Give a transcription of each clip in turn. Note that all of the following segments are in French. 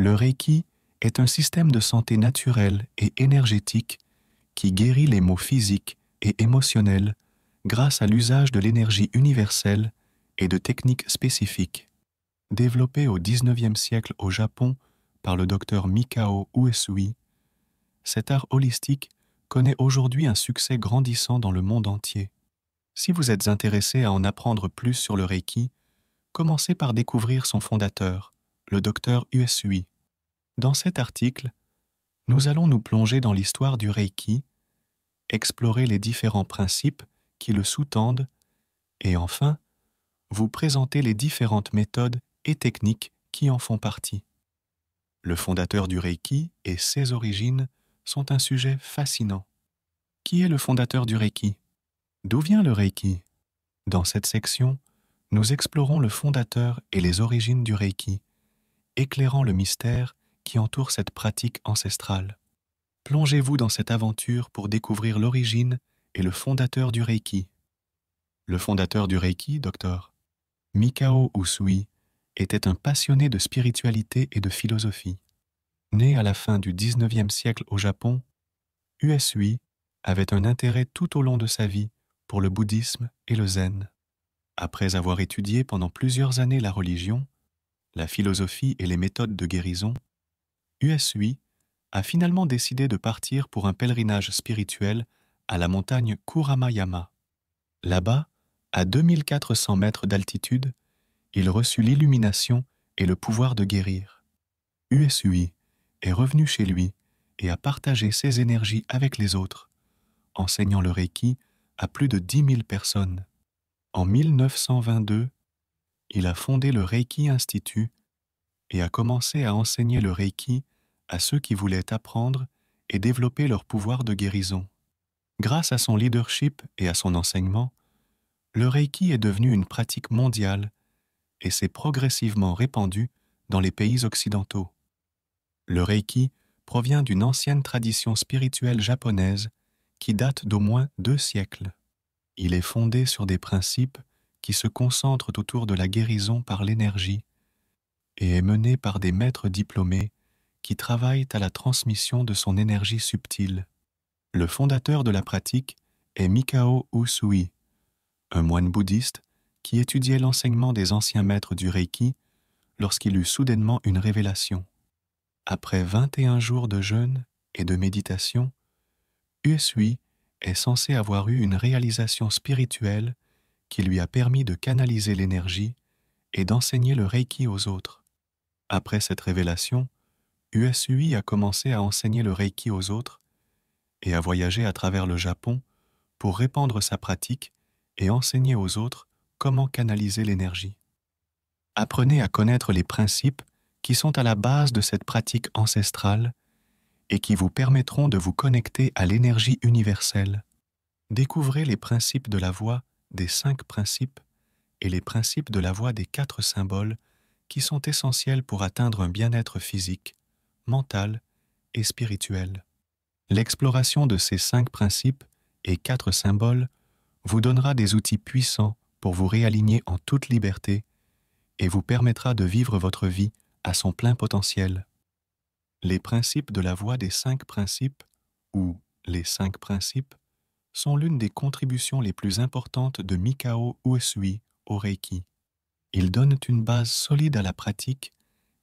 Le Reiki est un système de santé naturelle et énergétique qui guérit les maux physiques et émotionnels grâce à l'usage de l'énergie universelle et de techniques spécifiques. Développé au XIXe siècle au Japon par le docteur Mikao Uesui, cet art holistique connaît aujourd'hui un succès grandissant dans le monde entier. Si vous êtes intéressé à en apprendre plus sur le Reiki, commencez par découvrir son fondateur, le docteur Uesui. Dans cet article, nous allons nous plonger dans l'histoire du Reiki, explorer les différents principes qui le sous-tendent et enfin, vous présenter les différentes méthodes et techniques qui en font partie. Le fondateur du Reiki et ses origines sont un sujet fascinant. Qui est le fondateur du Reiki D'où vient le Reiki Dans cette section, nous explorons le fondateur et les origines du Reiki, éclairant le mystère qui entoure cette pratique ancestrale. Plongez-vous dans cette aventure pour découvrir l'origine et le fondateur du Reiki. Le fondateur du Reiki, docteur Mikao Usui, était un passionné de spiritualité et de philosophie. Né à la fin du XIXe siècle au Japon, Usui avait un intérêt tout au long de sa vie pour le bouddhisme et le zen. Après avoir étudié pendant plusieurs années la religion, la philosophie et les méthodes de guérison, USUI a finalement décidé de partir pour un pèlerinage spirituel à la montagne Kuramayama. Là-bas, à 2400 mètres d'altitude, il reçut l'illumination et le pouvoir de guérir. USUI est revenu chez lui et a partagé ses énergies avec les autres, enseignant le Reiki à plus de 10 000 personnes. En 1922, il a fondé le Reiki Institute et a commencé à enseigner le Reiki à ceux qui voulaient apprendre et développer leur pouvoir de guérison. Grâce à son leadership et à son enseignement, le Reiki est devenu une pratique mondiale et s'est progressivement répandu dans les pays occidentaux. Le Reiki provient d'une ancienne tradition spirituelle japonaise qui date d'au moins deux siècles. Il est fondé sur des principes qui se concentrent autour de la guérison par l'énergie, et est menée par des maîtres diplômés qui travaillent à la transmission de son énergie subtile. Le fondateur de la pratique est Mikao Usui, un moine bouddhiste qui étudiait l'enseignement des anciens maîtres du Reiki lorsqu'il eut soudainement une révélation. Après 21 jours de jeûne et de méditation, Usui est censé avoir eu une réalisation spirituelle qui lui a permis de canaliser l'énergie et d'enseigner le Reiki aux autres. Après cette révélation, USUI a commencé à enseigner le Reiki aux autres et à voyager à travers le Japon pour répandre sa pratique et enseigner aux autres comment canaliser l'énergie. Apprenez à connaître les principes qui sont à la base de cette pratique ancestrale et qui vous permettront de vous connecter à l'énergie universelle. Découvrez les principes de la voie des cinq principes et les principes de la voie des quatre symboles qui sont essentiels pour atteindre un bien-être physique, mental et spirituel. L'exploration de ces cinq principes et quatre symboles vous donnera des outils puissants pour vous réaligner en toute liberté et vous permettra de vivre votre vie à son plein potentiel. Les principes de la voie des cinq principes, ou les cinq principes, sont l'une des contributions les plus importantes de Mikao Uesui au Reiki. Ils donnent une base solide à la pratique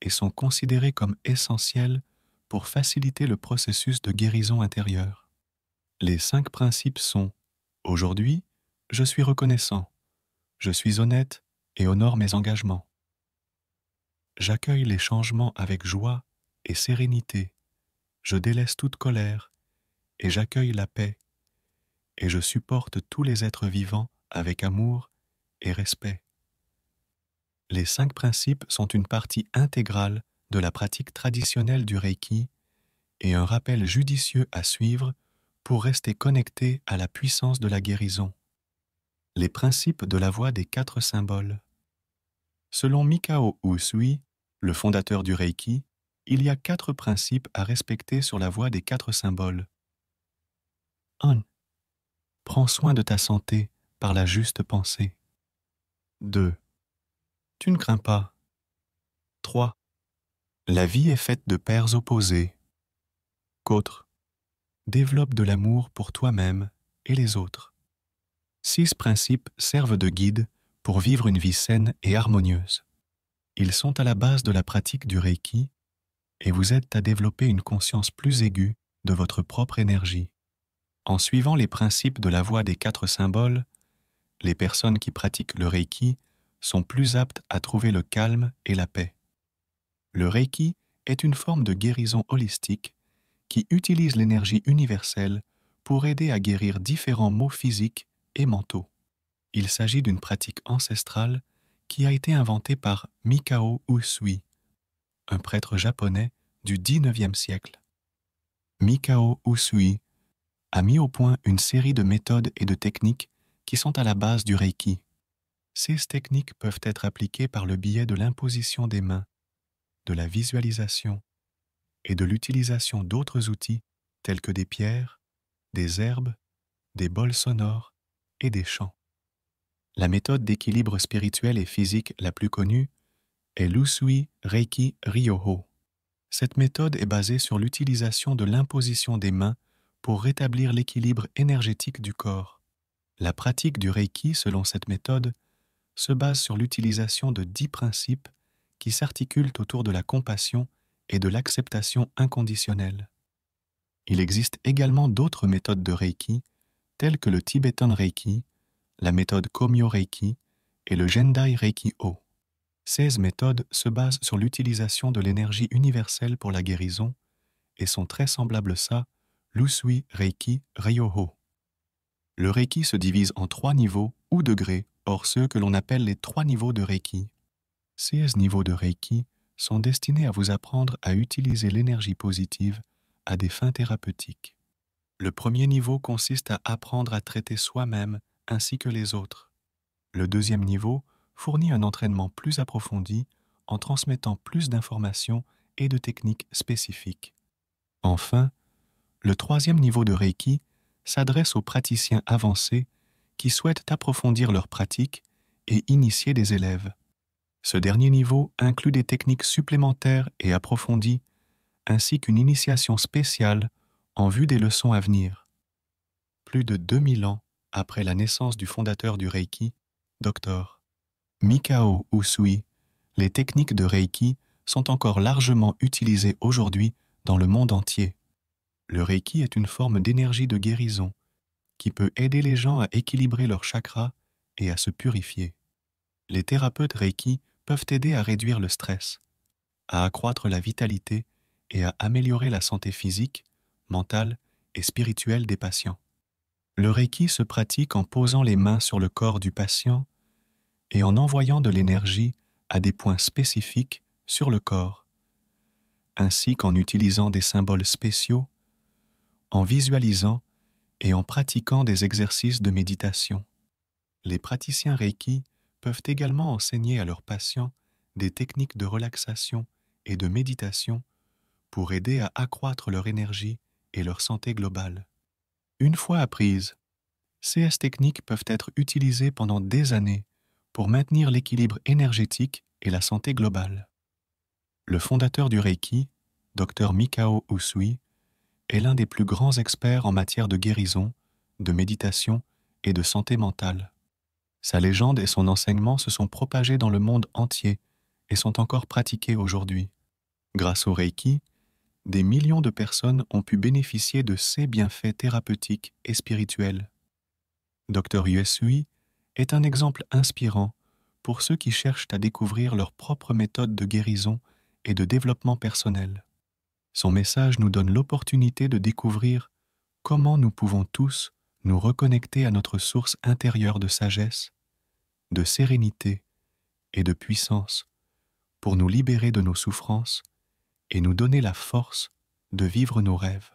et sont considérés comme essentiels pour faciliter le processus de guérison intérieure. Les cinq principes sont ⁇ Aujourd'hui, je suis reconnaissant, je suis honnête et honore mes engagements. J'accueille les changements avec joie et sérénité, je délaisse toute colère et j'accueille la paix, et je supporte tous les êtres vivants avec amour et respect. Les cinq principes sont une partie intégrale de la pratique traditionnelle du Reiki et un rappel judicieux à suivre pour rester connecté à la puissance de la guérison. Les principes de la voie des quatre symboles. Selon Mikao Usui, le fondateur du Reiki, il y a quatre principes à respecter sur la voie des quatre symboles. 1. Prends soin de ta santé par la juste pensée. 2. Tu ne crains pas. 3. La vie est faite de paires opposés. 4. Développe de l'amour pour toi-même et les autres. Six principes servent de guide pour vivre une vie saine et harmonieuse. Ils sont à la base de la pratique du Reiki et vous aident à développer une conscience plus aiguë de votre propre énergie. En suivant les principes de la voie des quatre symboles, les personnes qui pratiquent le Reiki sont plus aptes à trouver le calme et la paix. Le Reiki est une forme de guérison holistique qui utilise l'énergie universelle pour aider à guérir différents maux physiques et mentaux. Il s'agit d'une pratique ancestrale qui a été inventée par Mikao Usui, un prêtre japonais du XIXe siècle. Mikao Usui a mis au point une série de méthodes et de techniques qui sont à la base du Reiki. Ces techniques peuvent être appliquées par le biais de l'imposition des mains, de la visualisation et de l'utilisation d'autres outils tels que des pierres, des herbes, des bols sonores et des chants. La méthode d'équilibre spirituel et physique la plus connue est l'Usui Reiki Ryoho. Cette méthode est basée sur l'utilisation de l'imposition des mains pour rétablir l'équilibre énergétique du corps. La pratique du Reiki selon cette méthode se base sur l'utilisation de dix principes qui s'articulent autour de la compassion et de l'acceptation inconditionnelle. Il existe également d'autres méthodes de Reiki, telles que le Tibetan Reiki, la méthode Komyo Reiki et le Gendai Reiki-O. Ces méthodes se basent sur l'utilisation de l'énergie universelle pour la guérison et sont très semblables à l'Usui Reiki Ryoho le Reiki se divise en trois niveaux ou degrés, hors ceux que l'on appelle les trois niveaux de Reiki. Ces niveaux de Reiki sont destinés à vous apprendre à utiliser l'énergie positive à des fins thérapeutiques. Le premier niveau consiste à apprendre à traiter soi-même ainsi que les autres. Le deuxième niveau fournit un entraînement plus approfondi en transmettant plus d'informations et de techniques spécifiques. Enfin, le troisième niveau de Reiki s'adresse aux praticiens avancés qui souhaitent approfondir leur pratique et initier des élèves. Ce dernier niveau inclut des techniques supplémentaires et approfondies, ainsi qu'une initiation spéciale en vue des leçons à venir. Plus de 2000 ans après la naissance du fondateur du Reiki, Dr. Mikao Usui, les techniques de Reiki sont encore largement utilisées aujourd'hui dans le monde entier. Le Reiki est une forme d'énergie de guérison qui peut aider les gens à équilibrer leurs chakras et à se purifier. Les thérapeutes Reiki peuvent aider à réduire le stress, à accroître la vitalité et à améliorer la santé physique, mentale et spirituelle des patients. Le Reiki se pratique en posant les mains sur le corps du patient et en envoyant de l'énergie à des points spécifiques sur le corps, ainsi qu'en utilisant des symboles spéciaux en visualisant et en pratiquant des exercices de méditation. Les praticiens Reiki peuvent également enseigner à leurs patients des techniques de relaxation et de méditation pour aider à accroître leur énergie et leur santé globale. Une fois apprises, ces techniques peuvent être utilisées pendant des années pour maintenir l'équilibre énergétique et la santé globale. Le fondateur du Reiki, Dr Mikao Usui, est l'un des plus grands experts en matière de guérison, de méditation et de santé mentale. Sa légende et son enseignement se sont propagés dans le monde entier et sont encore pratiqués aujourd'hui. Grâce au Reiki, des millions de personnes ont pu bénéficier de ses bienfaits thérapeutiques et spirituels. Dr Yuesui est un exemple inspirant pour ceux qui cherchent à découvrir leur propre méthode de guérison et de développement personnel. Son message nous donne l'opportunité de découvrir comment nous pouvons tous nous reconnecter à notre source intérieure de sagesse, de sérénité et de puissance pour nous libérer de nos souffrances et nous donner la force de vivre nos rêves.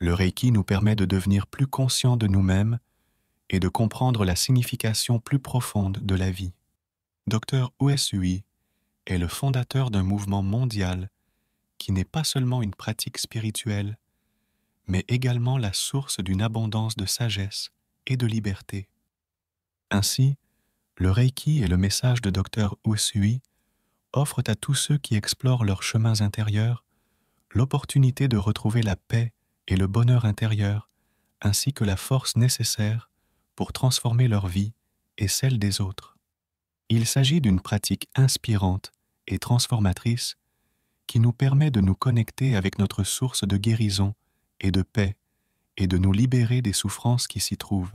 Le Reiki nous permet de devenir plus conscients de nous-mêmes et de comprendre la signification plus profonde de la vie. Dr Uesui est le fondateur d'un mouvement mondial qui n'est pas seulement une pratique spirituelle, mais également la source d'une abondance de sagesse et de liberté. Ainsi, le Reiki et le message de Dr Usui offrent à tous ceux qui explorent leurs chemins intérieurs l'opportunité de retrouver la paix et le bonheur intérieur, ainsi que la force nécessaire pour transformer leur vie et celle des autres. Il s'agit d'une pratique inspirante et transformatrice qui nous permet de nous connecter avec notre source de guérison et de paix et de nous libérer des souffrances qui s'y trouvent.